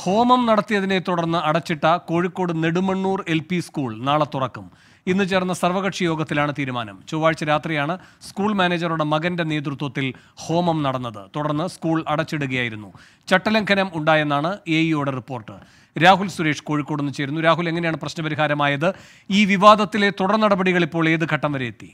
ഹോമം നടത്തിയതിനെ തുടർന്ന് അടച്ചിട്ട Kozhikode Nedumannur L P school നാളെ തുറക്കും ഇന്ന് ചേർന്ന സർവകക്ഷി യോഗത്തിലാണ് തീരുമാനം ചൊവ്വാഴ്ച രാത്രിയാണ് സ്കൂൾ മാനേജറുടെ മകന്റെ നേതൃത്വത്തിൽ ഹോമം നടന്നത് തുടർന്ന് സ്കൂൾ അടച്ചിടുകയായിരുന്നു ചട്ടലംഘനം ഉണ്ടായെന്നാണ് എ ഇയുടെ റിപ്പോർട്ട് രാഹുൽ സുരേഷ് കോഴിക്കോട് നിന്ന് ചേരുന്നു രാഹുൽ എങ്ങനെയാണ് പ്രശ്നപരിഹാരമായത് ഈ വിവാദത്തിലെ തുടർ നടപടികൾ ഇപ്പോൾ ഏത് ഘട്ടം വരെ എത്തി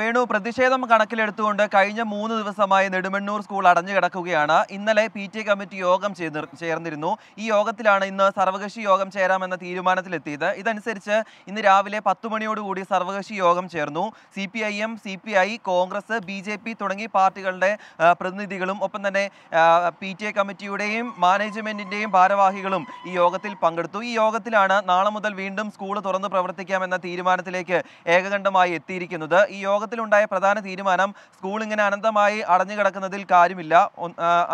വേണു പ്രതിഷേധം കണക്കിലെടുത്തുകൊണ്ട് കഴിഞ്ഞ മൂന്ന് ദിവസമായി നെടുമണ്ണൂർ സ്കൂൾ അടഞ്ഞു കിടക്കുകയാണ് ഇന്നലെ പി ടി കമ്മിറ്റി യോഗം ചേർന്നിരുന്നു ഈ യോഗത്തിലാണ് ഇന്ന് സർവകക്ഷി യോഗം ചേരാമെന്ന തീരുമാനത്തിലെത്തിയത് ഇതനുസരിച്ച് ഇന്ന് രാവിലെ പത്തുമണിയോടുകൂടി സർവകക്ഷി യോഗം ചേർന്നു C P I M C P I Congress B J P തുടങ്ങി പാർട്ടികളുടെ പ്രതിനിധികളും ഒപ്പം തന്നെ പി ടി എ കമ്മിറ്റിയുടെയും മാനേജ്മെന്റിന്റെയും ഭാരവാഹികളും ഈ യോഗത്തിൽ പങ്കെടുത്തു ഈ യോഗത്തിലാണ് നാളെ മുതൽ വീണ്ടും സ്കൂൾ തുറന്ന് പ്രവർത്തിക്കാമെന്ന തീരുമാനത്തിലേക്ക് ഏകകണ്ഠമായി എത്തിയിരിക്കുന്നത് ഈ യോഗത്തിലുണ്ടായ പ്രധാന തീരുമാനം സ്കൂൾ ഇങ്ങനെ അനന്തമായി അടഞ്ഞു കിടക്കുന്നതിൽ കാര്യമില്ല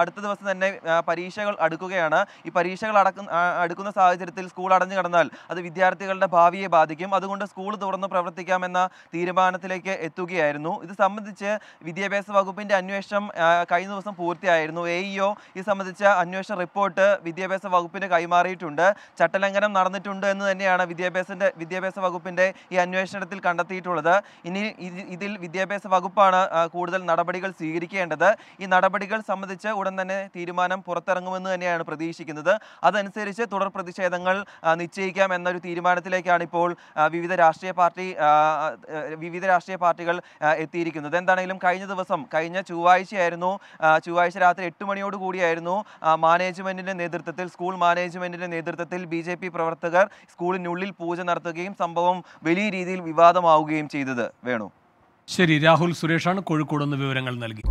അടുത്ത ദിവസം തന്നെ പരീക്ഷകൾ അടുക്കുകയാണ് ഈ പരീക്ഷകൾ അടക്കുന്ന അടുക്കുന്ന സാഹചര്യത്തിൽ സ്കൂൾ അടഞ്ഞു കിടന്നാൽ അത് വിദ്യാർത്ഥികളുടെ ഭാവിയെ ബാധിക്കും അതുകൊണ്ട് സ്കൂൾ തുറന്ന് പ്രവർത്തിക്കാമെന്ന തീരുമാനത്തിലേക്ക് എത്തുകയായിരുന്നു ഇത് സംബന്ധിച്ച് വിദ്യാഭ്യാസ വകുപ്പിന്റെ അന്വേഷണം കഴിഞ്ഞ ദിവസം പൂർത്തിയായിരുന്നു എ ഇഒ ഇത് സംബന്ധിച്ച അന്വേഷണ റിപ്പോർട്ട് വിദ്യാഭ്യാസ വകുപ്പിന് കൈമാറിയിട്ടുണ്ട് ചട്ടലംഘനം നടന്നിട്ടുണ്ട് എന്ന് തന്നെയാണ് വിദ്യാഭ്യാസത്തിന്റെ വിദ്യാഭ്യാസ വകുപ്പിന്റെ ഈ അന്വേഷണത്തിൽ കണ്ടെത്തിയിട്ടുള്ളത് ഇനി ഇതിൽ വിദ്യാഭ്യാസ വകുപ്പാണ് കൂടുതൽ നടപടികൾ സ്വീകരിക്കേണ്ടത് ഈ നടപടികൾ സംബന്ധിച്ച് ഉടൻ തന്നെ തീരുമാനം പുറത്തിറങ്ങുമെന്ന് തന്നെയാണ് പ്രതീക്ഷിക്കുന്നത് അതനുസരിച്ച് തുടർ പ്രതിഷേധങ്ങൾ നിശ്ചയിക്കാം എന്നൊരു തീരുമാനത്തിലേക്കാണ് ഇപ്പോൾ വിവിധ രാഷ്ട്രീയ പാർട്ടി വിവിധ രാഷ്ട്രീയ പാർട്ടികൾ എത്തിയിരിക്കുന്നത് എന്താണെങ്കിലും കഴിഞ്ഞ ദിവസം കഴിഞ്ഞ ചൊവ്വാഴ്ചയായിരുന്നു ചൊവ്വാഴ്ച രാത്രി എട്ട് മണിയോട് കൂടിയായിരുന്നു മാനേജ്മെന്റിന്റെ നേതൃത്വത്തിൽ സ്കൂൾ മാനേജ്മെന്റിന്റെ നേതൃത്വത്തിൽ ബി ജെ പി പ്രവർത്തകർ സ്കൂളിനുള്ളിൽ പൂജ നടത്തുകയും സംഭവം വലിയ രീതിയിൽ വിവാദമാവുകയും ചെയ്തത് വേണു ശരി രാഹുൽ സുരേഷാണ് കോഴിക്കോട് നിന്ന് വിവരങ്ങൾ നൽകി